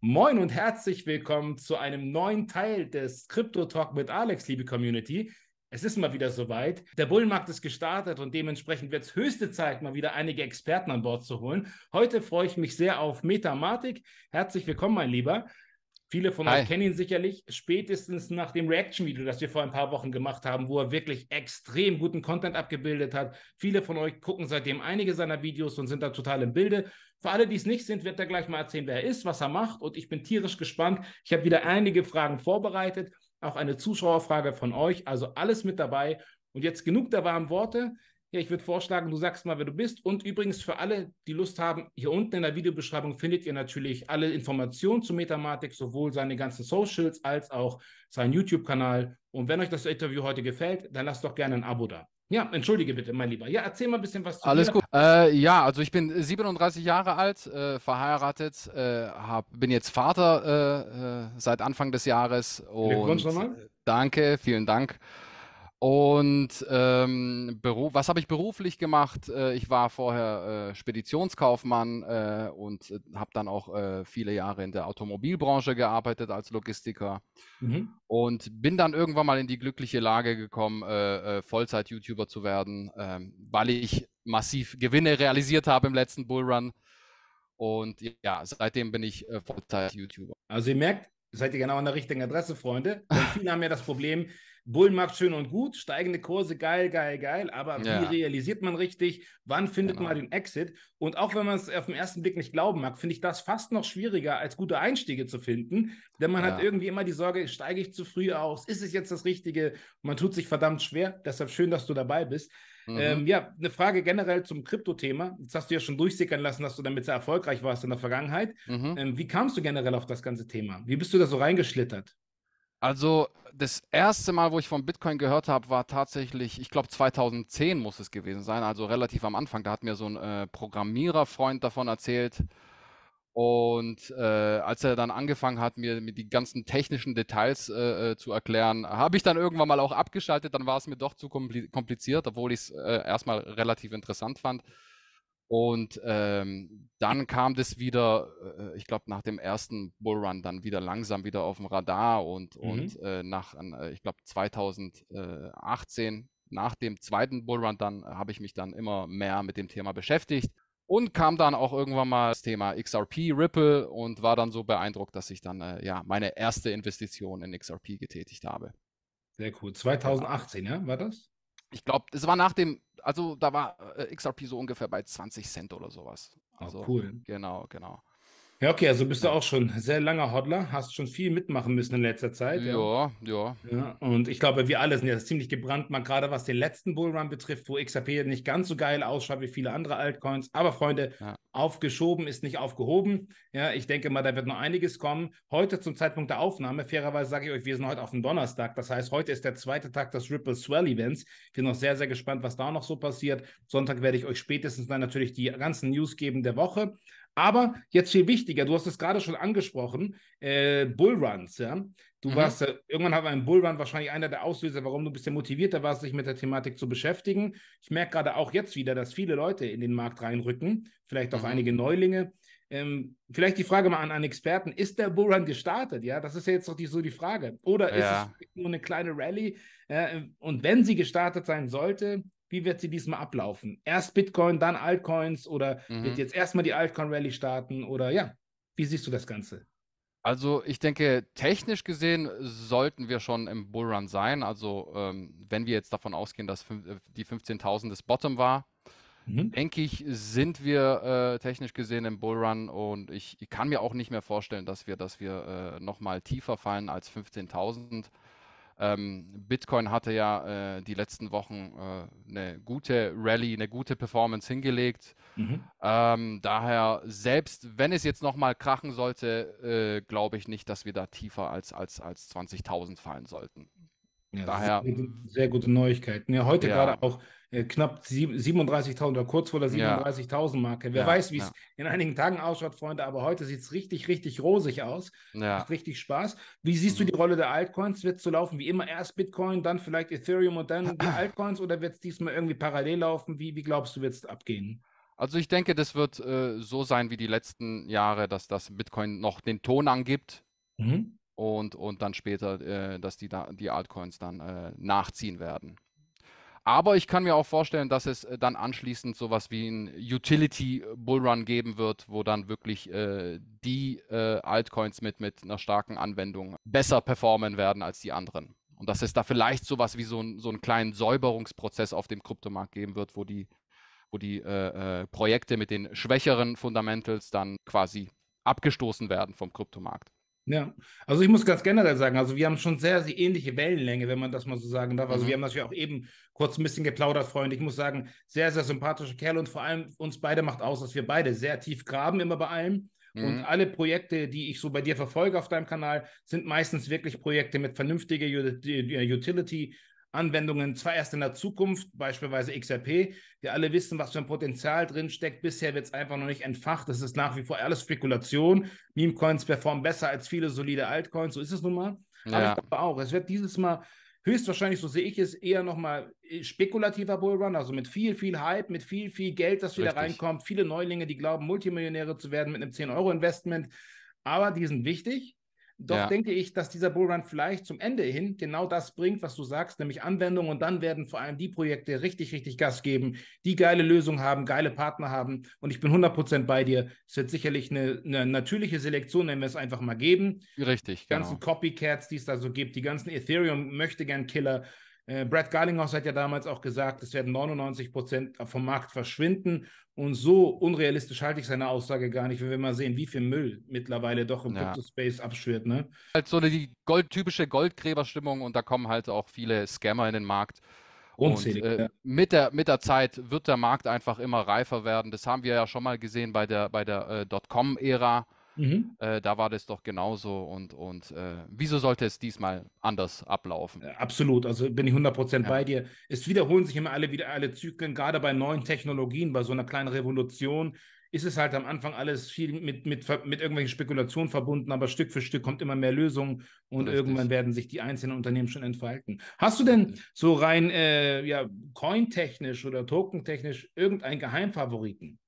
Moin und herzlich willkommen zu einem neuen Teil des Crypto Talk mit Alex, liebe Community. Es ist mal wieder soweit. Der Bullenmarkt ist gestartet und dementsprechend wird es höchste Zeit, mal wieder einige Experten an Bord zu holen. Heute freue ich mich sehr auf Metamatik. Herzlich willkommen, mein Lieber. Viele von Hi. euch kennen ihn sicherlich, spätestens nach dem Reaction-Video, das wir vor ein paar Wochen gemacht haben, wo er wirklich extrem guten Content abgebildet hat. Viele von euch gucken seitdem einige seiner Videos und sind da total im Bilde. Für alle, die es nicht sind, wird er gleich mal erzählen, wer er ist, was er macht und ich bin tierisch gespannt. Ich habe wieder einige Fragen vorbereitet, auch eine Zuschauerfrage von euch, also alles mit dabei. Und jetzt genug der warmen Worte. Ja, ich würde vorschlagen, du sagst mal, wer du bist. Und übrigens für alle, die Lust haben, hier unten in der Videobeschreibung findet ihr natürlich alle Informationen zu Metamatic, sowohl seine ganzen Socials als auch seinen YouTube-Kanal. Und wenn euch das Interview heute gefällt, dann lasst doch gerne ein Abo da. Ja, entschuldige bitte, mein Lieber. Ja, erzähl mal ein bisschen was zu Alles dir. gut. Äh, ja, also ich bin 37 Jahre alt, äh, verheiratet, äh, hab, bin jetzt Vater äh, äh, seit Anfang des Jahres. Und Glückwunsch nochmal. Danke, vielen Dank. Und ähm, was habe ich beruflich gemacht? Äh, ich war vorher äh, Speditionskaufmann äh, und äh, habe dann auch äh, viele Jahre in der Automobilbranche gearbeitet als Logistiker mhm. und bin dann irgendwann mal in die glückliche Lage gekommen, äh, Vollzeit-YouTuber zu werden, ähm, weil ich massiv Gewinne realisiert habe im letzten Bullrun. Und ja, seitdem bin ich Vollzeit-YouTuber. Also ihr merkt, seid ihr genau an der richtigen Adresse, Freunde. Und viele haben ja das Problem, Bullenmarkt schön und gut, steigende Kurse, geil, geil, geil, aber ja. wie realisiert man richtig? Wann findet genau. man den Exit? Und auch wenn man es auf den ersten Blick nicht glauben mag, finde ich das fast noch schwieriger, als gute Einstiege zu finden, denn man ja. hat irgendwie immer die Sorge, steige ich zu früh aus? Ist es jetzt das Richtige? Man tut sich verdammt schwer, deshalb schön, dass du dabei bist. Mhm. Ähm, ja, eine Frage generell zum Krypto-Thema. Jetzt hast du ja schon durchsickern lassen, dass du damit sehr erfolgreich warst in der Vergangenheit. Mhm. Ähm, wie kamst du generell auf das ganze Thema? Wie bist du da so reingeschlittert? Also das erste Mal, wo ich von Bitcoin gehört habe, war tatsächlich, ich glaube 2010 muss es gewesen sein, also relativ am Anfang. Da hat mir so ein äh, Programmiererfreund davon erzählt. Und äh, als er dann angefangen hat, mir, mir die ganzen technischen Details äh, äh zu erklären, habe ich dann irgendwann mal auch abgeschaltet. Dann war es mir doch zu kompliziert, obwohl ich es äh, erstmal relativ interessant fand. Und ähm, dann kam das wieder, äh, äh ich glaube, nach dem ersten Bullrun dann wieder langsam wieder auf dem Radar und, mhm. und äh, nach, äh, ich glaube, 2018, nach dem zweiten Bullrun, dann habe ich mich dann immer mehr mit dem Thema beschäftigt und kam dann auch irgendwann mal das Thema XRP Ripple und war dann so beeindruckt, dass ich dann äh, ja meine erste Investition in XRP getätigt habe. Sehr cool. 2018, ja, war das? Ich glaube, es war nach dem, also da war äh, XRP so ungefähr bei 20 Cent oder sowas. Oh, also, oh, cool. Genau, genau. Ja, okay, also bist du auch schon sehr langer Hodler, hast schon viel mitmachen müssen in letzter Zeit. Ja, ja. ja. und ich glaube, wir alle sind jetzt ziemlich gebrannt, mal gerade was den letzten Bullrun betrifft, wo XRP nicht ganz so geil ausschaut wie viele andere Altcoins. Aber Freunde, ja. aufgeschoben ist nicht aufgehoben. Ja, ich denke mal, da wird noch einiges kommen. Heute zum Zeitpunkt der Aufnahme, fairerweise sage ich euch, wir sind heute auf dem Donnerstag. Das heißt, heute ist der zweite Tag des Ripple Swell Events. Ich bin noch sehr, sehr gespannt, was da noch so passiert. Sonntag werde ich euch spätestens dann natürlich die ganzen News geben der Woche. Aber jetzt viel wichtiger, du hast es gerade schon angesprochen, äh, Bullruns, ja. Du mhm. warst, äh, irgendwann hat ein Bullrun wahrscheinlich einer der Auslöser, warum du ein bisschen motivierter warst, dich mit der Thematik zu beschäftigen. Ich merke gerade auch jetzt wieder, dass viele Leute in den Markt reinrücken, vielleicht auch mhm. einige Neulinge. Ähm, vielleicht die Frage mal an einen Experten: Ist der Bullrun gestartet? Ja, das ist ja jetzt doch die, so die Frage. Oder ja. ist es nur eine kleine Rallye? Äh, und wenn sie gestartet sein sollte, wie wird sie diesmal ablaufen? Erst Bitcoin, dann Altcoins oder mhm. wird jetzt erstmal die Altcoin-Rally starten oder ja, wie siehst du das Ganze? Also ich denke, technisch gesehen sollten wir schon im Bullrun sein. Also ähm, wenn wir jetzt davon ausgehen, dass äh, die 15.000 das Bottom war, mhm. denke ich, sind wir äh, technisch gesehen im Bullrun und ich, ich, kann mir auch nicht mehr vorstellen, dass wir, dass wir äh, nochmal tiefer fallen als 15.000. Ähm, Bitcoin hatte ja äh, die letzten Wochen äh, eine gute Rallye, eine gute Performance hingelegt. Mhm. Ähm, daher, selbst wenn es jetzt nochmal krachen sollte, äh, glaube ich nicht, dass wir da tiefer als, als, als 20.000 fallen sollten. Ja, daher, sehr gute Neuigkeiten. Ja, heute ja. gerade auch äh, knapp 37.000 oder kurz vor der 37.000 Marke. Wer ja, weiß, wie es ja. in einigen Tagen ausschaut, Freunde, aber heute sieht es richtig, richtig rosig aus. Ja. Macht richtig Spaß. Wie siehst mhm. du die Rolle der Altcoins? Wird es so laufen wie immer erst Bitcoin, dann vielleicht Ethereum und dann die Altcoins oder wird es diesmal irgendwie parallel laufen? Wie, wie glaubst du, wird es abgehen? Also ich denke, das wird äh, so sein wie die letzten Jahre, dass das Bitcoin noch den Ton angibt. Mhm. Und, und dann später, äh, dass die, da, die Altcoins dann äh, nachziehen werden. Aber ich kann mir auch vorstellen, dass es äh, dann anschließend sowas wie ein Utility Bullrun geben wird, wo dann wirklich äh, die äh, Altcoins mit, mit einer starken Anwendung besser performen werden als die anderen. Und dass es da vielleicht sowas wie so, ein, so einen kleinen Säuberungsprozess auf dem Kryptomarkt geben wird, wo die, wo die äh, äh Projekte mit den schwächeren Fundamentals dann quasi abgestoßen werden vom Kryptomarkt. Ja, also ich muss ganz generell sagen, also wir haben schon sehr, sehr ähnliche Wellenlänge, wenn man das mal so sagen darf. Also mhm. wir haben natürlich auch eben kurz ein bisschen geplaudert, Freunde. Ich muss sagen, sehr, sehr sympathischer Kerl und vor allem uns beide macht aus, dass wir beide sehr tief graben, immer bei allem. Mhm. Und alle Projekte, die ich so bei dir verfolge auf deinem Kanal, sind meistens wirklich Projekte mit vernünftiger äh, Utility, Anwendungen zwar erst in der Zukunft, beispielsweise XRP. Wir alle wissen, was für ein Potenzial drin steckt. Bisher wird es einfach noch nicht entfacht. Das ist nach wie vor alles Spekulation. Meme-Coins performen besser als viele solide Altcoins. So ist es nun mal. Ja. Aber ich glaube auch, es wird dieses Mal höchstwahrscheinlich, so sehe ich es, eher nochmal spekulativer Bullrun, also mit viel, viel Hype, mit viel, viel Geld, das wieder Richtig. reinkommt. Viele Neulinge, die glauben, Multimillionäre zu werden mit einem 10-Euro-Investment. Aber die sind wichtig. Doch ja. denke ich, dass dieser Bullrun vielleicht zum Ende hin genau das bringt, was du sagst, nämlich Anwendung. Und dann werden vor allem die Projekte richtig, richtig Gas geben, die geile Lösungen haben, geile Partner haben. Und ich bin 100% bei dir. Es wird sicherlich eine, eine natürliche Selektion, wenn wir es einfach mal geben. Richtig, Die ganzen genau. Copycats, die es da so gibt, die ganzen Ethereum-Möchtegern-Killer, äh, Brad Garlinghaus hat ja damals auch gesagt, es werden 99 Prozent vom Markt verschwinden. Und so unrealistisch halte ich seine Aussage gar nicht, wenn wir mal sehen, wie viel Müll mittlerweile doch im ja. Crypto-Space abschwirrt. Ne? Halt so eine die Gold, typische Goldgräberstimmung und da kommen halt auch viele Scammer in den Markt. Unzählig, und äh, ja. mit, der, mit der Zeit wird der Markt einfach immer reifer werden. Das haben wir ja schon mal gesehen bei der, bei der äh, Dotcom-Ära. Mhm. Äh, da war das doch genauso und, und äh, wieso sollte es diesmal anders ablaufen? Äh, absolut, also bin ich 100% ja. bei dir. Es wiederholen sich immer alle wieder alle Zyklen, gerade bei neuen Technologien, bei so einer kleinen Revolution ist es halt am Anfang alles viel mit, mit, mit irgendwelchen Spekulationen verbunden, aber Stück für Stück kommt immer mehr Lösungen und Richtig. irgendwann werden sich die einzelnen Unternehmen schon entfalten. Hast du denn so rein äh, ja, coin-technisch oder tokentechnisch irgendeinen Geheimfavoriten?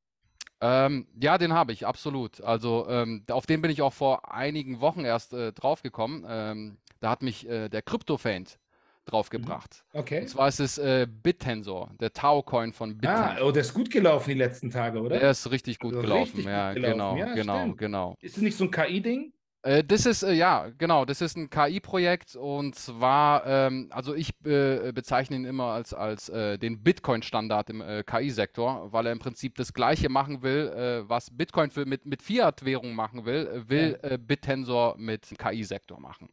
Ähm, ja, den habe ich, absolut. Also ähm, auf den bin ich auch vor einigen Wochen erst äh, draufgekommen. Ähm, da hat mich äh, der Crypto-Faint mhm. draufgebracht. Okay. Und zwar ist es äh, BitTensor, der Tau-Coin von BitTensor. Ah, oh, der ist gut gelaufen die letzten Tage, oder? Der ist richtig gut also gelaufen, richtig ja, gut genau, gelaufen. genau, ja, genau, stimmt. genau. Ist das nicht so ein KI-Ding? Äh, das ist, äh, ja, genau, das ist ein KI-Projekt und zwar, ähm, also ich äh, bezeichne ihn immer als, als äh, den Bitcoin-Standard im äh, KI-Sektor, weil er im Prinzip das Gleiche machen will, äh, was Bitcoin für, mit, mit Fiat-Währung machen will, will ja. BitTensor mit KI-Sektor machen.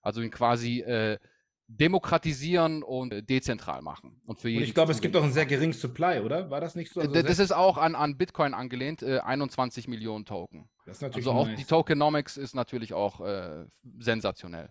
Also ihn quasi demokratisieren und dezentral machen. Und für jeden ich glaube, es gibt auch einen sehr geringen Supply, oder? War das nicht so? Also äh, das ist auch an, an Bitcoin angelehnt, äh, 21 Millionen Token. Das ist natürlich also auch nice. die Tokenomics ist natürlich auch äh, sensationell.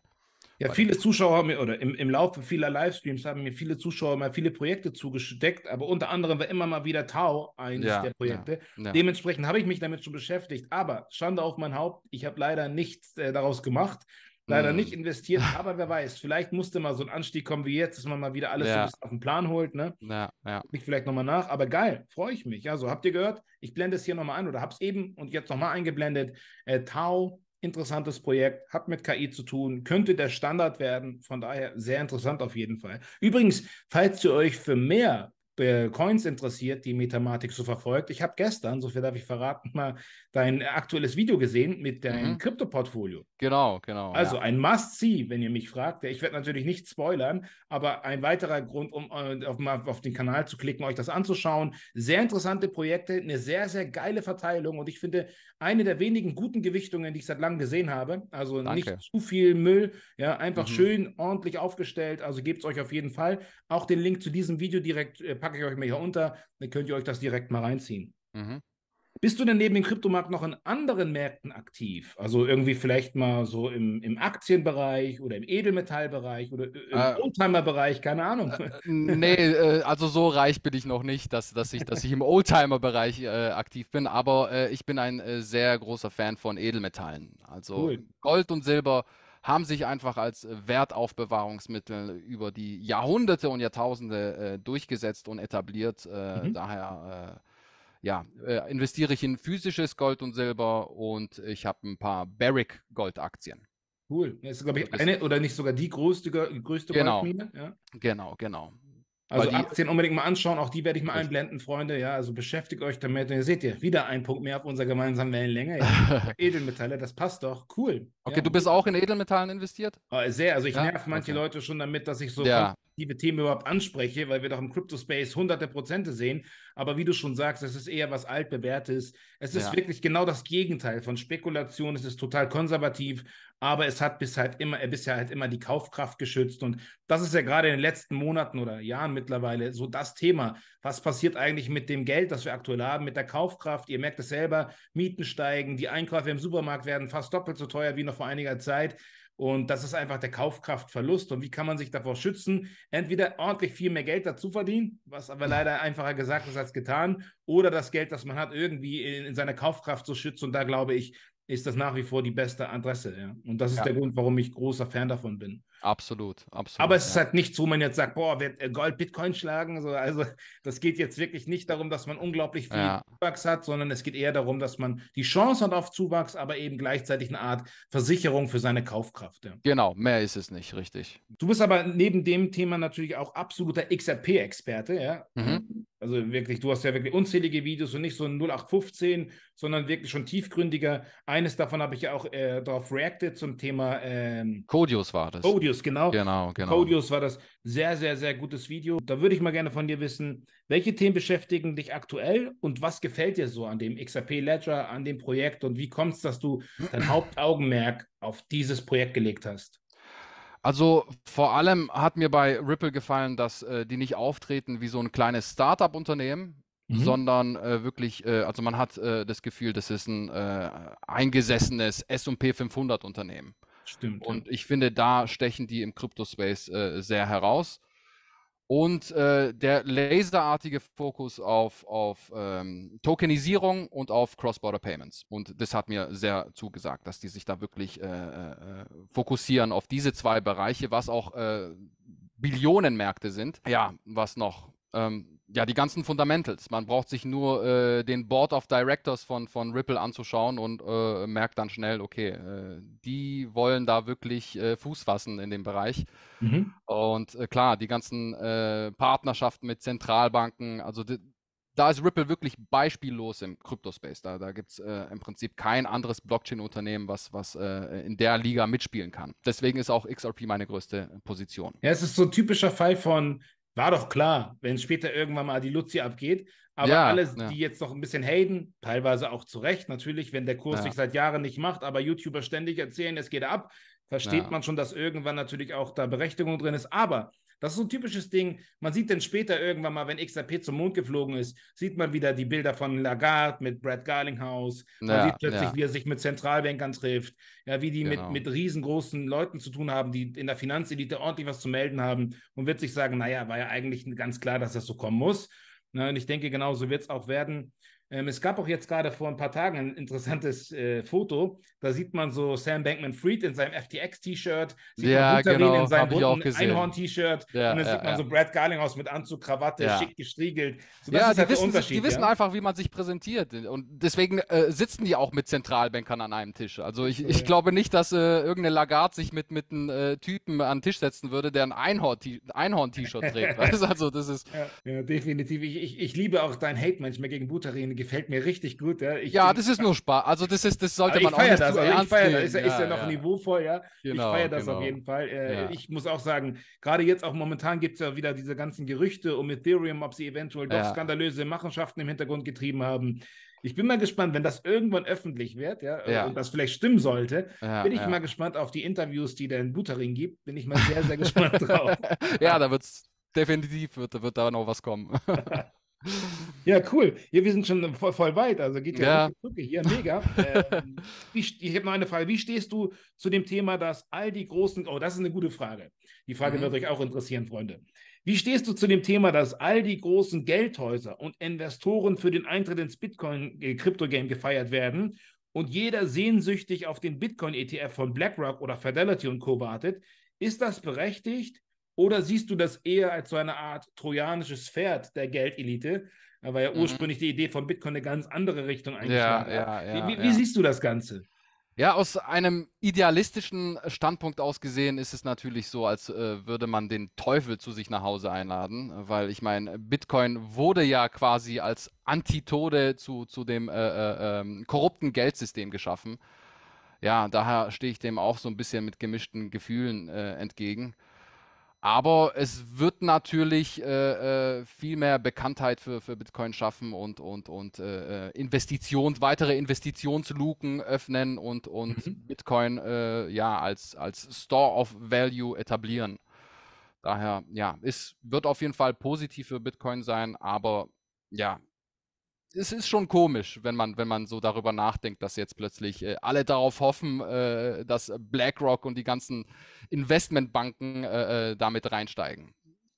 Ja, viele Zuschauer haben mir, oder im, im Laufe vieler Livestreams haben mir viele Zuschauer mal viele Projekte zugesteckt, aber unter anderem war immer mal wieder Tau eines ja, der Projekte. Ja, ja. Dementsprechend habe ich mich damit schon beschäftigt, aber Schande auf mein Haupt, ich habe leider nichts äh, daraus gemacht leider hm. nicht investiert, aber wer weiß, vielleicht musste mal so ein Anstieg kommen wie jetzt, dass man mal wieder alles ja. so ein bisschen auf den Plan holt, ne? Ja, ja. Ich vielleicht nochmal nach, aber geil, freue ich mich. Also habt ihr gehört, ich blende es hier nochmal ein oder habe es eben und jetzt nochmal eingeblendet. Äh, Tau, interessantes Projekt, hat mit KI zu tun, könnte der Standard werden, von daher sehr interessant auf jeden Fall. Übrigens, falls ihr euch für mehr äh, Coins interessiert, die Metamatik so verfolgt. Ich habe gestern, so viel darf ich verraten, mal dein aktuelles Video gesehen mit deinem mhm. Krypto-Portfolio. Genau, genau. Also ja. ein Must-See, wenn ihr mich fragt. Ich werde natürlich nicht spoilern, aber ein weiterer Grund, um äh, auf, auf, den Kanal zu klicken, euch das anzuschauen. Sehr interessante Projekte, eine sehr, sehr geile Verteilung und ich finde eine der wenigen guten Gewichtungen, die ich seit langem gesehen habe. Also Danke. nicht zu viel Müll, ja, einfach mhm. schön ordentlich aufgestellt. Also gebt es euch auf jeden Fall. Auch den Link zu diesem Video direkt äh, packe ich euch mal hier unter, dann könnt ihr euch das direkt mal reinziehen. Mhm. Bist du denn neben dem Kryptomarkt noch in anderen Märkten aktiv? Also irgendwie vielleicht mal so im, im Aktienbereich oder im Edelmetallbereich oder im äh, Oldtimer-Bereich, keine Ahnung. Äh, nee, äh, also so reich bin ich noch nicht, dass, dass, ich, dass ich im Oldtimer-Bereich äh, aktiv bin, aber äh, ich bin ein äh, sehr großer Fan von Edelmetallen. Also cool. Gold und Silber haben sich einfach als äh, Wertaufbewahrungsmittel über die Jahrhunderte und Jahrtausende äh, durchgesetzt und etabliert. Äh, mhm. Daher äh, ja, äh, investiere ich in physisches Gold und Silber und ich habe ein paar Barrick Goldaktien. Cool. Das ist, glaube ich, also eine oder nicht sogar die größte, größte genau. Goldmine. Ja? Genau, genau. Also die, Aktien unbedingt mal anschauen, auch die werde ich mal richtig. einblenden, Freunde. Ja, also beschäftigt euch damit. Und ihr seht ihr, wieder ein Punkt mehr auf unserer gemeinsamen Wellenlänge. Ja. Edelmetalle, das passt doch. Cool. Okay, ja. du bist auch in Edelmetallen investiert? Äh, sehr, also ich ja? nerv manche okay. Leute schon damit, dass ich so ja aktive Themen überhaupt anspreche, weil wir doch im Crypto-Space hunderte Prozente sehen. Aber wie du schon sagst, es ist eher was altbewährtes. Es ist ja. wirklich genau das Gegenteil von Spekulation. Es ist total konservativ, aber es hat bis halt immer, bisher halt immer die Kaufkraft geschützt. Und das ist ja gerade in den letzten Monaten oder Jahren mittlerweile so das Thema. Was passiert eigentlich mit dem Geld, das wir aktuell haben, mit der Kaufkraft? Ihr merkt es selber, Mieten steigen, die Einkäufe im Supermarkt werden fast doppelt so teuer wie noch vor einiger Zeit. Und das ist einfach der Kaufkraftverlust. Und wie kann man sich davor schützen? Entweder ordentlich viel mehr Geld dazu verdienen, was aber leider einfacher gesagt ist als getan, oder das Geld, das man hat, irgendwie in, in seiner Kaufkraft zu schützen. Und da glaube ich, ist das nach wie vor die beste Adresse. Ja? Und das ist ja. der Grund, warum ich großer Fan davon bin. Absolut, absolut. Aber es ja. ist halt nichts, wo man jetzt sagt, boah, wird äh, Gold Bitcoin schlagen. So, also das geht jetzt wirklich nicht darum, dass man unglaublich viel ja. Zuwachs hat, sondern es geht eher darum, dass man die Chance hat auf Zuwachs, aber eben gleichzeitig eine Art Versicherung für seine Kaufkraft. Ja. Genau, mehr ist es nicht, richtig. Du bist aber neben dem Thema natürlich auch absoluter XRP-Experte, ja. Mhm. Ähm, also wirklich, du hast ja wirklich unzählige Videos und nicht so ein 0815, sondern wirklich schon tiefgründiger. Eines davon habe ich ja auch äh, darauf reacted zum Thema ähm, Codius war das. Codius Codius, genau. Genau, genau. Codius war das sehr, sehr, sehr gutes Video. Da würde ich mal gerne von dir wissen, welche Themen beschäftigen dich aktuell und was gefällt dir so an dem XRP Ledger, an dem Projekt und wie kommt es, dass du dein Hauptaugenmerk auf dieses Projekt gelegt hast? Also vor allem hat mir bei Ripple gefallen, dass äh, die nicht auftreten wie so ein kleines Startup-Unternehmen, mhm. sondern äh, wirklich, äh, also man hat äh, das Gefühl, das ist ein äh, eingesessenes S&P 500 Unternehmen. Stimmt. Und ich finde, da stechen die im Crypto-Space äh, sehr heraus. Und äh, der laserartige Fokus auf, auf ähm, Tokenisierung und auf Cross-Border Payments. Und das hat mir sehr zugesagt, dass die sich da wirklich äh, äh, fokussieren auf diese zwei Bereiche, was auch äh, Billionenmärkte sind. Ja, was noch? Ähm, ja, die ganzen Fundamentals. Man braucht sich nur äh, den Board of Directors von, von Ripple anzuschauen und äh, merkt dann schnell, okay, äh, die wollen da wirklich äh, Fuß fassen in dem Bereich. Mhm. Und äh, klar, die ganzen äh, Partnerschaften mit Zentralbanken, also da ist Ripple wirklich beispiellos im Kryptospace. Da, da gibt es im Prinzip kein anderes Blockchain-Unternehmen, was, was in der Liga mitspielen kann. Deswegen ist auch XRP meine größte Position. Ja, es ist so ein typischer Fall von war doch klar, wenn später irgendwann mal die Luzi abgeht. Aber ja, alle, ja. die jetzt noch ein bisschen haten, teilweise auch zu Recht natürlich, wenn der Kurs ja. sich seit Jahren nicht macht, aber YouTuber ständig erzählen, es geht ab, versteht man schon, dass irgendwann natürlich auch da Berechtigung drin ist. Aber das ist so ein typisches Ding. Man sieht dann später irgendwann mal, wenn XRP zum Mond geflogen ist, sieht man wieder die Bilder von Lagarde mit Brad Garlinghouse. Man ja, sieht plötzlich, ja. wie er sich mit Zentralbankern trifft, ja, wie die genau. mit, mit riesengroßen Leuten zu tun haben, die in der Finanzelite ordentlich was zu melden haben und wird sich sagen, naja, war ja eigentlich ganz klar, dass das so kommen muss. Na, ne, und ich denke, genau so wird es auch werden. Ähm, es gab auch jetzt gerade vor ein paar Tagen ein interessantes äh, Foto. Da sieht man so Sam Bankman Fried in seinem FTX-T-Shirt, sieht ja, man genau, in seinem Einhorn-T-Shirt ja, und dann ja, sieht man so Brad Garlinghaus mit Anzug, Krawatte, schick gestriegelt. So, ja, die, halt wissen, die wissen einfach, wie man sich präsentiert. Und deswegen äh, sitzen die auch mit Zentralbankern an einem Tisch. Also ich, ich glaube nicht, dass äh, irgendeine Lagarde sich mit, mit einem äh, Typen an den Tisch setzen würde, der ein Einhorn-T-Shirt trägt. also das ist. Ja, definitiv. Ich, ich, ich liebe auch dein Hate manchmal gegen Buterin gefällt mir richtig gut. Ja, ich, ja das ist nur Spaß. Also das ist, das sollte man auch nicht das, zu ernst ich feier das. Ist, ja, ist ja noch niveauvoll, ja. Genau, ich feiere das genau. auf jeden Fall. Äh, ja. Ich muss auch sagen, gerade jetzt auch momentan gibt es ja wieder diese ganzen Gerüchte um Ethereum, ob sie eventuell doch skandalöse Machenschaften im Hintergrund getrieben haben. Ich bin mal gespannt, wenn das irgendwann öffentlich wird, ja, äh, ja. und das vielleicht stimmen sollte, ja, bin ich ja. mal gespannt auf die Interviews, die der in Buterin gibt. Bin ich mal sehr, sehr gespannt drauf. ja, da wird's definitiv wird, wird da noch was kommen. Ja, cool. Hier, wir sind schon voll, voll weit, also geht ja, ja. Brücke hier, mega. ähm, wie, ich habe noch eine Frage. Wie stehst du zu dem Thema, dass all die großen, oh, das ist eine gute Frage. Die Frage mhm. wird euch auch interessieren, Freunde. Wie stehst du zu dem Thema, dass all die großen Geldhäuser und Investoren für den Eintritt ins Bitcoin-Krypto-Game äh, gefeiert werden und jeder sehnsüchtig auf den Bitcoin-ETF von BlackRock oder Fidelity und Co. wartet? Ist das berechtigt? Oder siehst du das eher als so eine Art trojanisches Pferd der Geldelite, Da war ja mhm. ursprünglich die Idee von Bitcoin eine ganz andere Richtung eingeschlagen ja, Ja, ja, wie, wie siehst du das Ganze? Ja, aus einem idealistischen Standpunkt aus gesehen ist es natürlich so, als äh, würde man den Teufel zu sich nach Hause einladen, weil ich meine, Bitcoin wurde ja quasi als Antitode zu, zu dem äh, äh, ähm, korrupten Geldsystem geschaffen. Ja, daher stehe ich dem auch so ein bisschen mit gemischten Gefühlen äh, entgegen. Aber es wird natürlich äh, äh, viel mehr Bekanntheit für, für Bitcoin schaffen und, und, und äh, äh, Investitions, weitere Investitionsluken öffnen und, und mhm. Bitcoin äh, ja als, als Store of Value etablieren. Daher, ja, es wird auf jeden Fall positiv für Bitcoin sein, aber ja, es ist schon komisch, wenn man, wenn man so darüber nachdenkt, dass jetzt plötzlich äh, alle darauf hoffen, äh, dass BlackRock und die ganzen Investmentbanken äh, äh damit reinsteigen.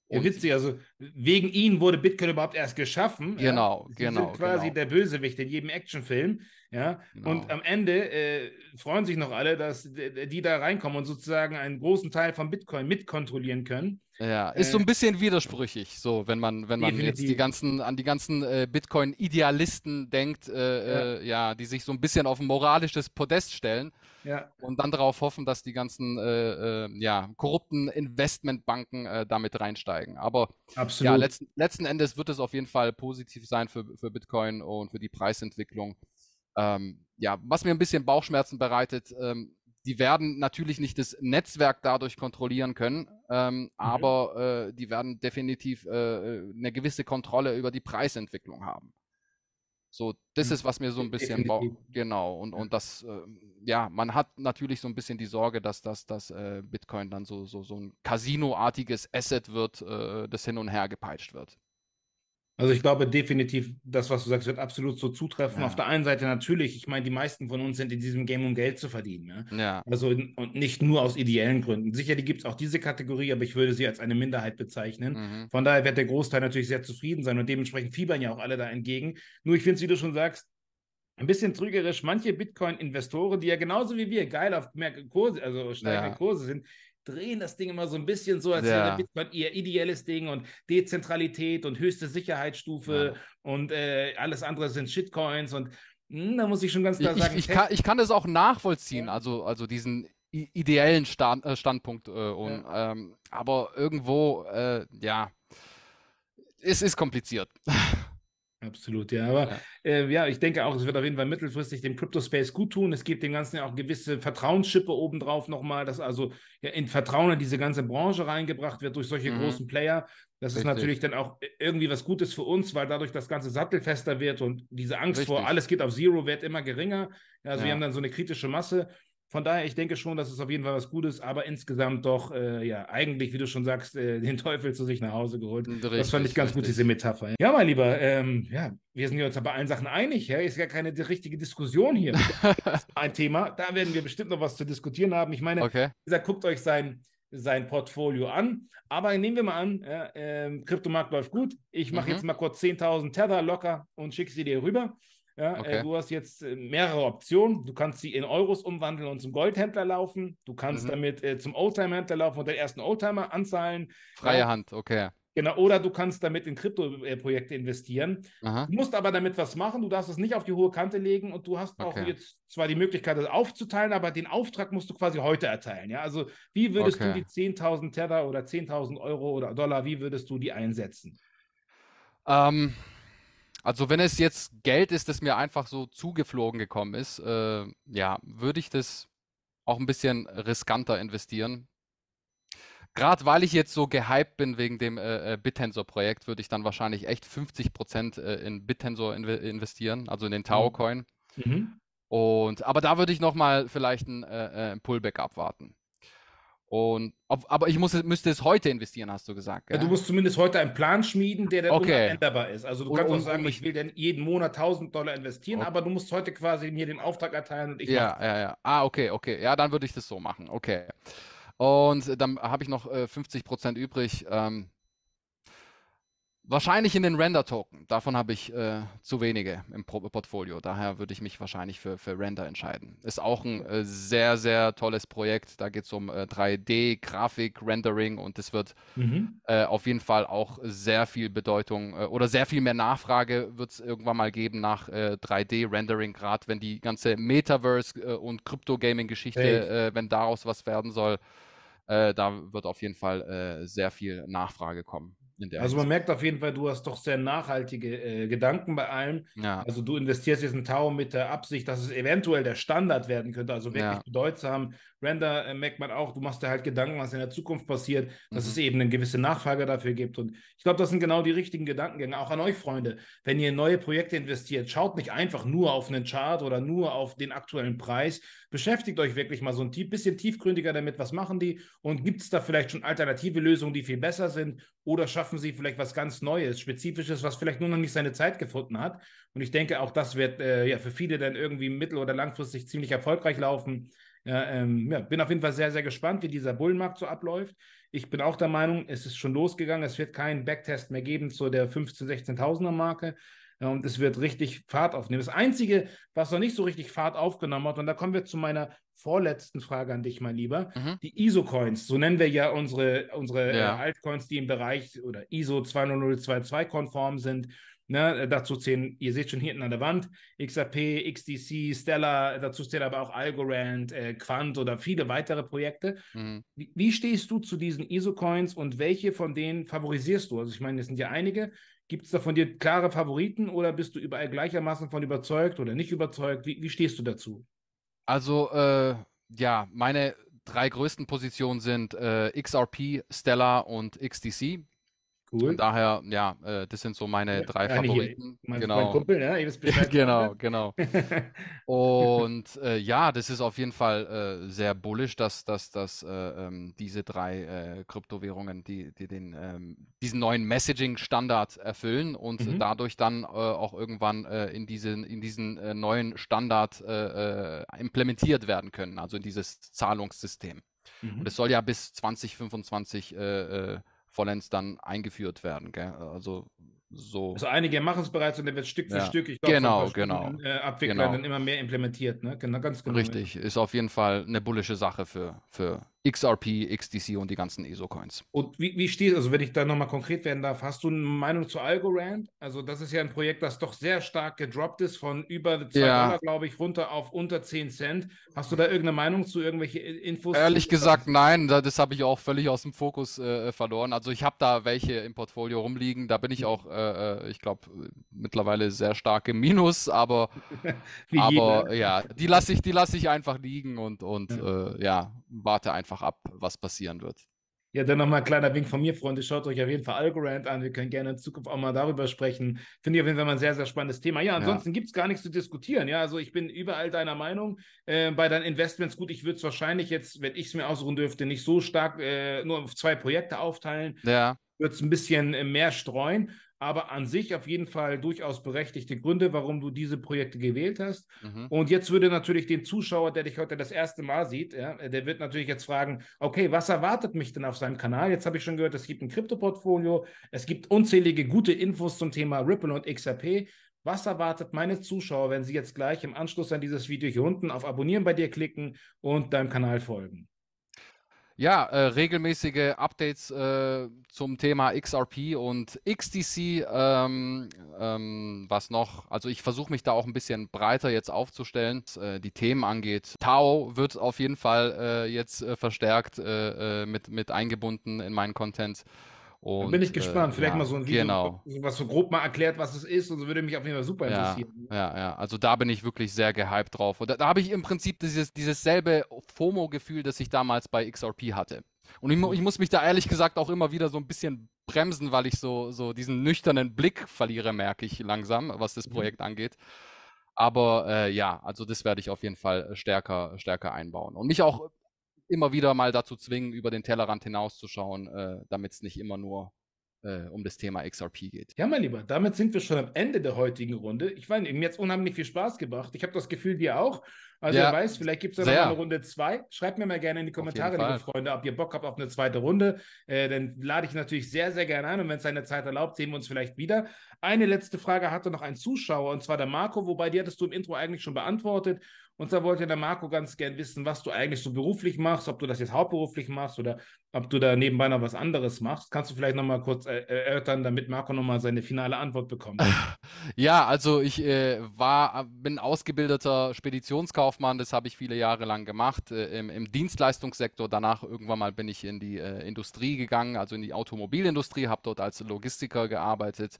Ja, witzig, also wegen ihnen wurde Bitcoin überhaupt erst geschaffen. Genau, ja. genau. Sind genau, quasi genau. der Bösewicht in jedem Actionfilm. Ja? Genau. Und am Ende äh, freuen sich noch alle, dass die da reinkommen und sozusagen einen großen Teil von Bitcoin mitkontrollieren können. Ja, äh, ist äh, so ein bisschen widersprüchig, so wenn man, wenn man jetzt die ganzen, an die ganzen äh, Bitcoin-Idealisten denkt, äh, ja. Äh, ja. die sich so ein bisschen auf ein moralisches Podest stellen. Ja. Und dann darauf hoffen, dass die ganzen äh, äh, ja, korrupten Investmentbanken äh, damit reinsteigen. Aber ja, letzten, letzten Endes wird es auf jeden Fall positiv sein für, für Bitcoin und für die Preisentwicklung. Ähm, ja, was mir ein bisschen Bauchschmerzen bereitet, ähm, die werden natürlich nicht das Netzwerk dadurch kontrollieren können, ähm, mhm. aber äh, die werden definitiv äh, äh eine gewisse Kontrolle über die Preisentwicklung haben. So, das hm. ist, was mir so ein bisschen Genau. Und, und das, äh, ja, man hat natürlich so ein bisschen die Sorge, dass das, das äh, Bitcoin dann so, so, so ein Casino-artiges Asset wird, äh, das hin und her gepeitscht wird. Also ich glaube definitiv, das, was du sagst, wird absolut so zutreffen. Ja. Auf der einen Seite natürlich, ich meine, die meisten von uns sind in diesem Game, um Geld zu verdienen. Ja? Ne? ja. Also und nicht nur aus ideellen Gründen. Sicherlich gibt es auch diese Kategorie, aber ich würde sie als eine Minderheit bezeichnen. Mhm. Von daher wird der Großteil natürlich sehr zufrieden sein und dementsprechend fiebern ja auch alle da entgegen. Nur ich finde es, wie du schon sagst, ein bisschen trügerisch. Manche Bitcoin-Investoren, die ja genauso wie wir geil auf mehr Kurse, also steigende ja. Kurse sind, drehen das Ding immer so ein bisschen so, als ja. wäre Bitcoin ihr ideelles Ding und Dezentralität und höchste Sicherheitsstufe ja. und äh, alles andere sind Shitcoins und mh, hm, da muss ich schon ganz klar ich, sagen. Ich, ich, kann, ich kann das auch nachvollziehen, ja. also, also diesen ideellen Stand, äh, Standpunkt. Äh, und, ähm, aber irgendwo, äh, ja, es ist kompliziert. Absolut, ja. Aber ja. Äh, ja. ich denke auch, es wird auf jeden Fall mittelfristig dem Crypto-Space gut tun. Es gibt dem Ganzen ja auch gewisse Vertrauensschippe obendrauf nochmal, dass also ja, in Vertrauen in diese ganze Branche reingebracht wird durch solche mhm. großen Player. Das Richtig. ist natürlich dann auch irgendwie was Gutes für uns, weil dadurch das Ganze sattelfester wird und diese Angst Richtig. vor alles geht auf Zero wird immer geringer. Also ja. wir haben dann so eine kritische Masse. Von daher, ich denke schon, dass es auf jeden Fall was Gutes, aber insgesamt doch, äh, ja, eigentlich, wie du schon sagst, äh, den Teufel zu sich nach Hause geholt. Richtig, das fand ich ganz richtig. gut, diese Metapher. Ja, mein Lieber, ähm, ja, wir sind uns ja bei allen Sachen einig. Ja? Ist ja keine richtige Diskussion hier. das ist ein Thema, da werden wir bestimmt noch was zu diskutieren haben. Ich meine, okay. dieser guckt euch sein, sein Portfolio an. Aber nehmen wir mal an, äh, Kryptomarkt läuft gut. Ich mache mhm. jetzt mal kurz 10.000 Tether locker und schicke sie dir rüber. Ja, äh, okay. äh, du hast jetzt äh, mehrere Optionen. Du kannst sie in Euros umwandeln und zum Goldhändler laufen. Du kannst mhm. damit äh, zum Oldtimer-Händler laufen und den ersten Oldtimer anzahlen. Freie ja. Hand, okay. Genau, oder du kannst damit in Krypto-Projekte investieren. Aha. Du musst aber damit was machen, du darfst es nicht auf die hohe Kante legen und du hast okay. auch jetzt zwar die Möglichkeit, das aufzuteilen, aber den Auftrag musst du quasi heute erteilen. Ja? Also wie würdest okay. du die 10.000 Tether oder 10.000 Euro oder Dollar, wie würdest du die einsetzen? Ähm, um also wenn es jetzt Geld ist, das mir einfach so zugeflogen gekommen ist, äh, ja, würde ich das auch ein bisschen riskanter investieren. Gerade weil ich jetzt so gehypt bin wegen dem äh, äh BitTensor-Projekt, würde ich dann wahrscheinlich echt 50 Prozent äh, in BitTensor in investieren, also in den mhm. Tau-Coin. Mhm. Und, aber da würde ich nochmal vielleicht äh, äh, ein Pullback abwarten. Und, aber ich muss, müsste es heute investieren, hast du gesagt. Ja, du musst zumindest heute einen Plan schmieden, der dann okay. unänderbar ist. Also du kannst und, auch sagen, ich will dann jeden Monat 1000 Dollar investieren, okay. aber du musst heute quasi mir den Auftrag erteilen und ich Ja, ja, ja. Ah, okay, okay. Ja, dann würde ich das so machen. Okay. Und dann habe ich noch äh, 50 Prozent übrig. Ähm, Wahrscheinlich in den Render-Token. Davon habe ich äh, zu wenige im Pro Portfolio. Daher würde ich mich wahrscheinlich für, für Render entscheiden. Ist auch ein äh, sehr, sehr tolles Projekt. Da geht es um äh, 3D-Grafik, Rendering und es wird mhm. Äh, auf jeden Fall auch sehr viel Bedeutung äh, oder sehr viel mehr Nachfrage wird es irgendwann mal geben nach 3D-Rendering, äh, gerade wenn die ganze Metaverse- und Crypto-Gaming-Geschichte, hey. wenn daraus was werden soll. da wird auf jeden Fall sehr viel Nachfrage kommen also man merkt auf jeden Fall, du hast doch sehr nachhaltige äh, Gedanken bei allem. Ja. Also du investierst jetzt einen Tau mit der Absicht, dass es eventuell der Standard werden könnte, also wirklich ja. bedeutsam Render äh, merkt man auch, du machst dir halt Gedanken, was in der Zukunft passiert, dass mhm. es eben eine gewisse Nachfrage dafür gibt. Und ich glaube, das sind genau die richtigen Gedankengänge. Auch an euch, Freunde. Wenn ihr in neue Projekte investiert, schaut nicht einfach nur auf einen Chart oder nur auf den aktuellen Preis. Beschäftigt euch wirklich mal so ein bisschen tiefgründiger damit, was machen die und gibt es da vielleicht schon alternative Lösungen, die viel besser sind oder schaffen sie vielleicht was ganz Neues, Spezifisches, was vielleicht nur noch nicht seine Zeit gefunden hat. Und ich denke, auch das wird äh, ja für viele dann irgendwie mittel- oder langfristig ziemlich erfolgreich laufen ähm, ja, bin auf jeden Fall sehr, sehr gespannt, wie dieser Bullenmarkt so abläuft. Ich bin auch der Meinung, es ist schon losgegangen. Es wird keinen Backtest mehr geben zu der 15.000, 16.000er Marke. Und es wird richtig Fahrt aufnehmen. Das Einzige, was noch nicht so richtig Fahrt aufgenommen hat, und da kommen wir zu meiner vorletzten Frage an dich, mein Lieber, mhm. die ISO-Coins, so nennen wir ja unsere, unsere äh, ja. Altcoins, die im Bereich oder ISO 20022 konform sind Ne, äh, dazu zählen, ihr seht schon hinten an der Wand, XRP, XDC, Stellar, dazu zählt aber auch Algorand, äh, Quant oder viele weitere Projekte. Mhm. Wie, wie, stehst du zu diesen ISO-Coins und welche von denen favorisierst du? Also ich meine, es sind ja einige. Gibt es da von dir klare Favoriten oder bist du überall gleichermaßen von überzeugt oder nicht überzeugt? Wie, wie stehst du dazu? Also äh, ja, meine drei größten Positionen sind äh, XRP, Stellar und XDC. Cool. Und daher, ja, äh, das sind so meine ja, drei Favoriten. Hier, genau. Kumpel, ne? ja, genau, genau. und äh, ja, das ist auf jeden Fall äh, sehr bullisch, dass, dass, dass äh, ähm, diese drei äh, Kryptowährungen, die, die den, ähm, diesen neuen Messaging-Standard erfüllen und mhm. dadurch dann äh, auch irgendwann in diesen, in diesen neuen Standard implementiert werden können, also in dieses Zahlungssystem. Mhm. Und es soll ja bis 2025 vollends dann eingeführt werden. Gell? Also so. Also einige machen es bereits und dann wird Stück für Stück, ich glaube, genau, genau, Stunden, äh, Abwickler genau. dann immer mehr implementiert. Ne? Genau, ganz genau. Richtig, ist auf jeden Fall eine bullische Sache für, für XRP, XDC und die ganzen ESO-Coins. Und wie, wie stehst also wenn ich da nochmal konkret werden darf, hast du eine Meinung zu Algorand? Also das ist ja ein Projekt, das doch sehr stark gedroppt ist, von über 2 ja. Dollar, glaube ich, runter auf unter 10 Cent. Hast du da irgendeine Meinung zu irgendwelche Infos? Ehrlich gesagt, nein, das habe ich auch völlig aus dem Fokus äh, äh, verloren. Also ich habe da welche im Portfolio rumliegen, da bin ich auch, äh, äh ich glaube, mittlerweile sehr stark im Minus, aber, aber ne? ja, die lasse ich, lass ich einfach liegen und, und ja. Äh, ja, warte einfach einfach ab, was passieren wird. Ja, dann nochmal ein kleiner Wink von mir, Freunde. Schaut euch auf jeden Fall Algorand an. Wir können gerne in Zukunft auch mal darüber sprechen. Finde ich auf jeden Fall mal ein sehr, sehr spannendes Thema. Ja, ansonsten ja. gibt es gar nichts zu diskutieren. Ja, also ich bin überall deiner Meinung. Äh, bei deinen Investments, gut, ich würde es wahrscheinlich jetzt, wenn ich es mir aussuchen dürfte, nicht so stark äh, nur auf zwei Projekte aufteilen. Ja. Würde es ein bisschen äh, mehr streuen aber an sich auf jeden Fall durchaus berechtigte Gründe, warum du diese Projekte gewählt hast. Mhm. Und jetzt würde natürlich den Zuschauer, der dich heute das erste Mal sieht, ja, der wird natürlich jetzt fragen, okay, was erwartet mich denn auf seinem Kanal? Jetzt habe ich schon gehört, es gibt ein Krypto-Portfolio, es gibt unzählige gute Infos zum Thema Ripple und XRP. Was erwartet meine Zuschauer, wenn sie jetzt gleich im Anschluss an dieses Video hier unten auf Abonnieren bei dir klicken und deinem Kanal folgen? Ja, äh, regelmäßige Updates äh, zum Thema XRP und XDC, ähm, ähm, was noch? Also ich versuche mich da auch ein bisschen breiter jetzt aufzustellen, was äh, die Themen angeht. Tau wird auf jeden Fall äh, jetzt äh, verstärkt äh, mit, mit eingebunden in meinen Content. Und, bin ich äh, gespannt. Äh, Vielleicht ja, mal so ein Video, genau. was so grob mal erklärt, was es ist. Und so würde mich auf jeden Fall super ja, interessieren. Ja, ja. Also da bin ich wirklich sehr gehypt drauf. Und da, da habe ich im Prinzip dieses, dieses selbe FOMO-Gefühl, das ich damals bei XRP hatte. Und ich, mhm. ich, muss mich da ehrlich gesagt auch immer wieder so ein bisschen bremsen, weil ich so, so diesen nüchternen Blick verliere, merke ich langsam, was das mhm. Projekt mhm. angeht. Aber äh, ja, also das werde ich auf jeden Fall stärker, stärker einbauen. Und mich auch immer wieder mal dazu zwingen, über den Tellerrand hinauszuschauen, äh, damit es nicht immer nur äh, um das Thema XRP geht. Ja, mein Lieber, damit sind wir schon am Ende der heutigen Runde. Ich meine, mir hat unheimlich viel Spaß gebracht. Ich habe das Gefühl, dir auch. Also ja. wer weiß, vielleicht gibt es ja noch eine Runde zwei. Schreibt mir mal gerne in die Kommentare, liebe Freunde, ob ihr Bock habt auf eine zweite Runde. Äh, dann lade ich natürlich sehr, sehr gerne ein. Und wenn es seine Zeit erlaubt, sehen wir uns vielleicht wieder. Eine letzte Frage hatte noch ein Zuschauer, und zwar der Marco, wobei die hattest du im Intro eigentlich schon beantwortet. Und da wollte der Marco ganz gern wissen, was du eigentlich so beruflich machst, ob du das jetzt hauptberuflich machst oder ob du da nebenbei noch was anderes machst. Kannst du vielleicht nochmal kurz erörtern, damit Marco nochmal seine finale Antwort bekommt? Ja, also ich äh, war, bin ausgebildeter Speditionskaufmann, das habe ich viele Jahre lang gemacht äh, im, im, Dienstleistungssektor. Danach irgendwann mal bin ich in die äh, Industrie gegangen, also in die Automobilindustrie, habe dort als Logistiker gearbeitet.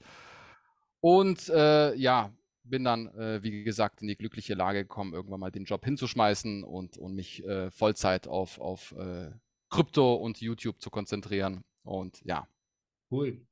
Und äh, ja, bin dann, äh, wie gesagt, in die glückliche Lage gekommen, irgendwann mal den Job hinzuschmeißen und, und mich äh, Vollzeit auf, auf äh, Krypto und YouTube zu konzentrieren. Und ja. Cool.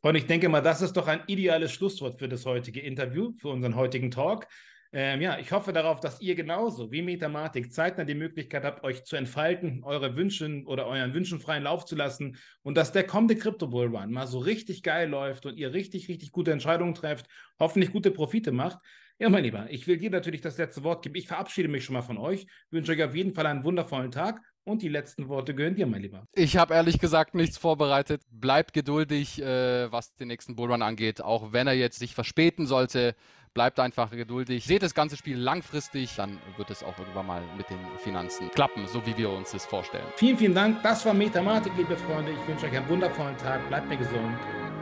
Und ich denke mal, das ist doch ein ideales Schlusswort für das heutige Interview, für unseren heutigen Talk. Ähm, ja, ich hoffe darauf, dass ihr genauso wie Metamatik zeitnah die Möglichkeit habt, euch zu entfalten, eure Wünsche oder euren Wünschen freien Lauf zu lassen und dass der kommende Crypto Bull Run mal so richtig geil läuft und ihr richtig, richtig gute Entscheidungen trefft, hoffentlich gute Profite macht. Ja, mein Lieber, ich will dir natürlich das letzte Wort geben. Ich verabschiede mich schon mal von euch, wünsche euch auf jeden Fall einen wundervollen Tag und die letzten Worte gehören dir, mein Lieber. Ich habe ehrlich gesagt nichts vorbereitet. Bleibt geduldig, äh, was den nächsten Bullrun angeht, auch wenn er jetzt sich verspäten sollte. Bleibt einfach geduldig. Seht das ganze Spiel langfristig, dann wird es auch irgendwann mal mit den Finanzen klappen, so wie wir uns das vorstellen. Vielen, vielen Dank. Das war Metamatik, liebe Freunde. Ich wünsche euch einen wundervollen Tag. Bleibt mir gesund.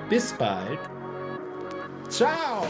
Bis bald. Ciao.